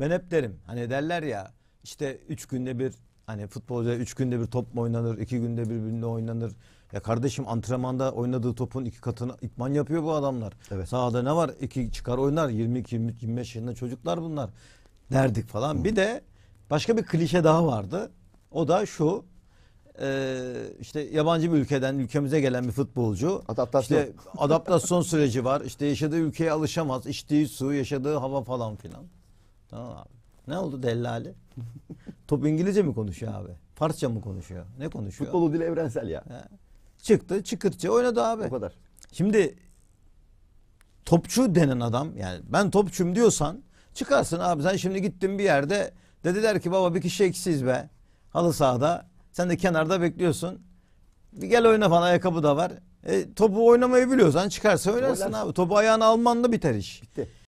Ben hep derim hani derler ya işte üç günde bir hani futbolda üç günde bir top mu oynanır, iki günde bir günde oynanır. Ya kardeşim antrenmanda oynadığı topun iki katını itman yapıyor bu adamlar. Evet. Sahada ne var? İki çıkar oynar. 22 25 yaşında çocuklar bunlar derdik falan. Hı. Bir de başka bir klişe daha vardı. O da şu. işte yabancı bir ülkeden ülkemize gelen bir futbolcu. Adaptasyon. İşte adaptasyon süreci var. İşte yaşadığı ülkeye alışamaz. içtiği su, yaşadığı hava falan filan. Tamam abi. Ne oldu dellali? Top İngilizce mi konuşuyor abi? Farsça mı konuşuyor? Ne konuşuyor? Futbolu dil evrensel ya. He. Çıktı çıkırtça oynadı abi. O kadar. Şimdi topçu denen adam yani ben topçum diyorsan çıkarsın abi sen şimdi gittin bir yerde dediler ki baba bir kişi eksiz be halı sahada sen de kenarda bekliyorsun bir gel oyna falan ayakkabı da var e, topu oynamayı biliyorsan çıkarsa oynarsın Oylarsın. abi topu ayağına alman biter iş. Bitti.